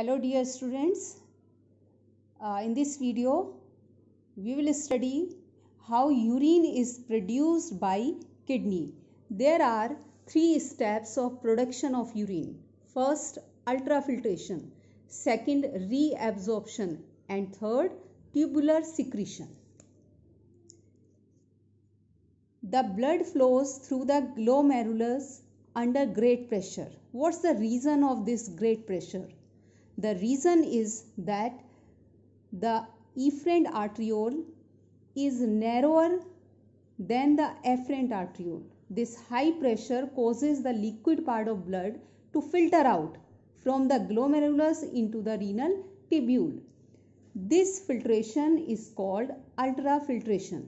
Hello dear students, uh, in this video we will study how urine is produced by kidney. There are three steps of production of urine. First ultrafiltration, second reabsorption and third tubular secretion. The blood flows through the glomerulus under great pressure. What's the reason of this great pressure? The reason is that the efferent arteriole is narrower than the afferent arteriole. This high pressure causes the liquid part of blood to filter out from the glomerulus into the renal tubule. This filtration is called ultrafiltration.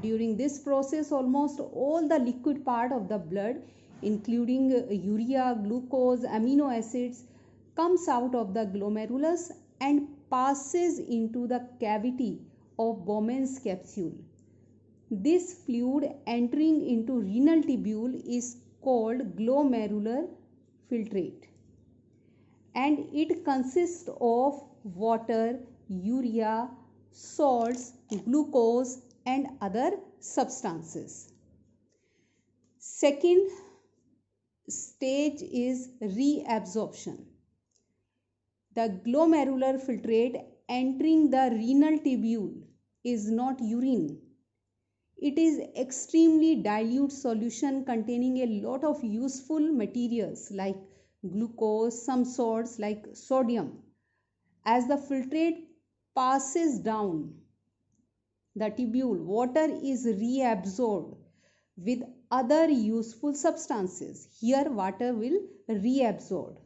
During this process, almost all the liquid part of the blood, including urea, glucose, amino acids, comes out of the glomerulus and passes into the cavity of Bowman's capsule. This fluid entering into renal tubule is called glomerular filtrate and it consists of water, urea, salts, glucose and other substances. Second stage is reabsorption. The glomerular filtrate entering the renal tubule is not urine. It is extremely dilute solution containing a lot of useful materials like glucose, some salts like sodium. As the filtrate passes down the tubule, water is reabsorbed with other useful substances. Here, water will reabsorb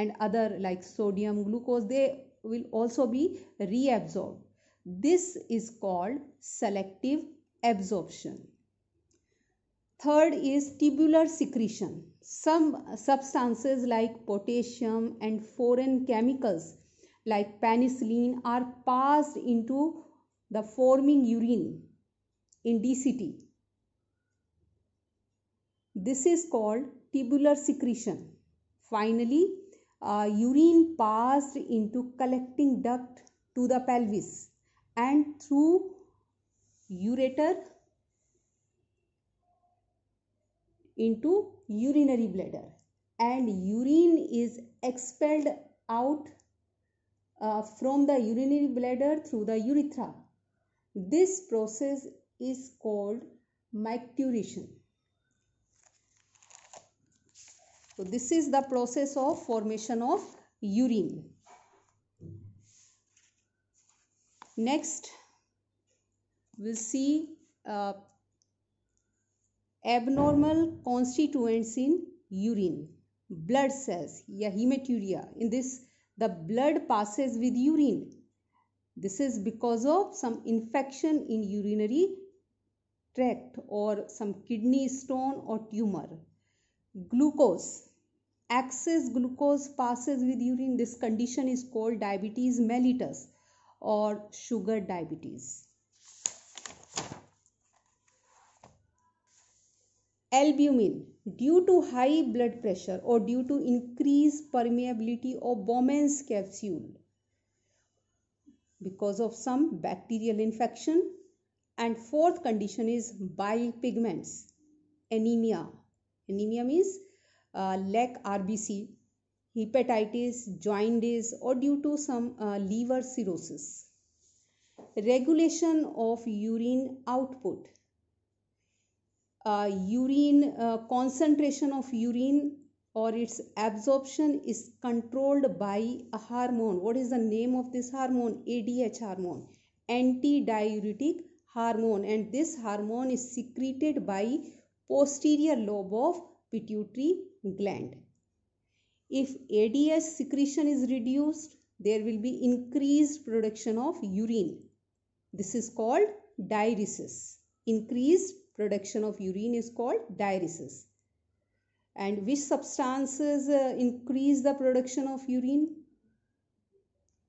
and other like sodium glucose they will also be reabsorbed this is called selective absorption third is tubular secretion some substances like potassium and foreign chemicals like penicillin are passed into the forming urine in DCT. This is called tubular secretion. Finally, uh, urine passed into collecting duct to the pelvis and through ureter into urinary bladder and urine is expelled out uh, from the urinary bladder through the urethra this process is called micturition So, this is the process of formation of urine. Next, we will see uh, abnormal constituents in urine. Blood cells, yeah, hematuria. In this, the blood passes with urine. This is because of some infection in urinary tract or some kidney stone or tumor. Glucose excess glucose passes with urine this condition is called diabetes mellitus or sugar diabetes albumin due to high blood pressure or due to increased permeability of Bowman's capsule because of some bacterial infection and fourth condition is bile pigments anemia anemia means uh, lack RBC, hepatitis, disease, or due to some uh, liver cirrhosis. Regulation of urine output. Uh, urine concentration of urine or its absorption is controlled by a hormone. What is the name of this hormone? ADH hormone, antidiuretic hormone, and this hormone is secreted by posterior lobe of pituitary gland. If ADH secretion is reduced, there will be increased production of urine. This is called diuresis. Increased production of urine is called diuresis. And which substances uh, increase the production of urine?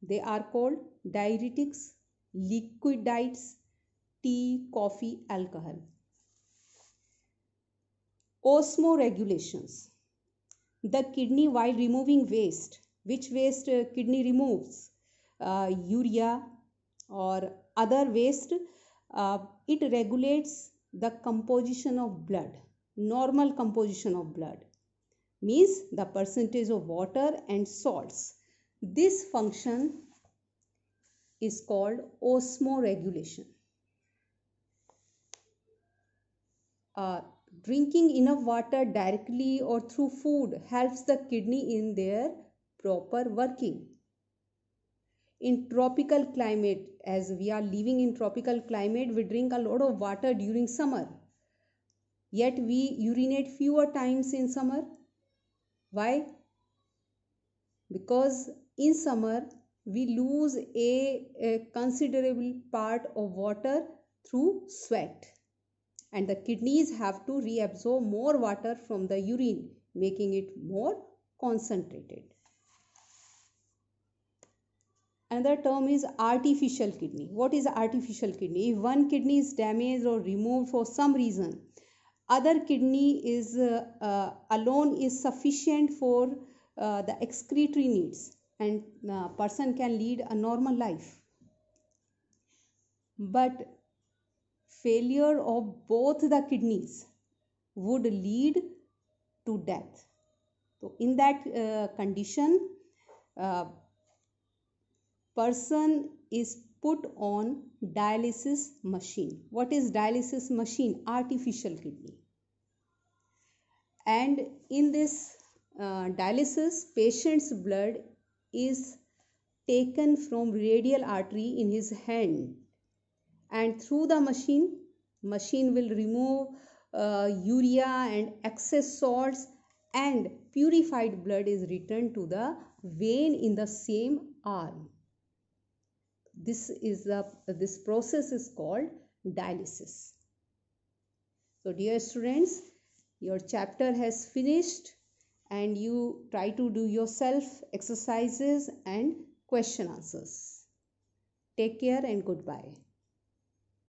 They are called diuretics, liquid diets, tea, coffee, alcohol. Osmoregulations. The kidney, while removing waste, which waste uh, kidney removes? Uh, urea or other waste, uh, it regulates the composition of blood, normal composition of blood, means the percentage of water and salts. This function is called osmoregulation. Uh, drinking enough water directly or through food helps the kidney in their proper working in tropical climate as we are living in tropical climate we drink a lot of water during summer yet we urinate fewer times in summer why because in summer we lose a, a considerable part of water through sweat and the kidneys have to reabsorb more water from the urine, making it more concentrated. Another term is artificial kidney. What is artificial kidney? If one kidney is damaged or removed for some reason, other kidney is uh, uh, alone is sufficient for uh, the excretory needs and uh, person can lead a normal life but failure of both the kidneys would lead to death. So, in that uh, condition, uh, person is put on dialysis machine. What is dialysis machine? Artificial kidney. And in this uh, dialysis, patient's blood is taken from radial artery in his hand and through the machine machine will remove uh, urea and excess salts and purified blood is returned to the vein in the same arm this is the this process is called dialysis so dear students your chapter has finished and you try to do yourself exercises and question answers take care and goodbye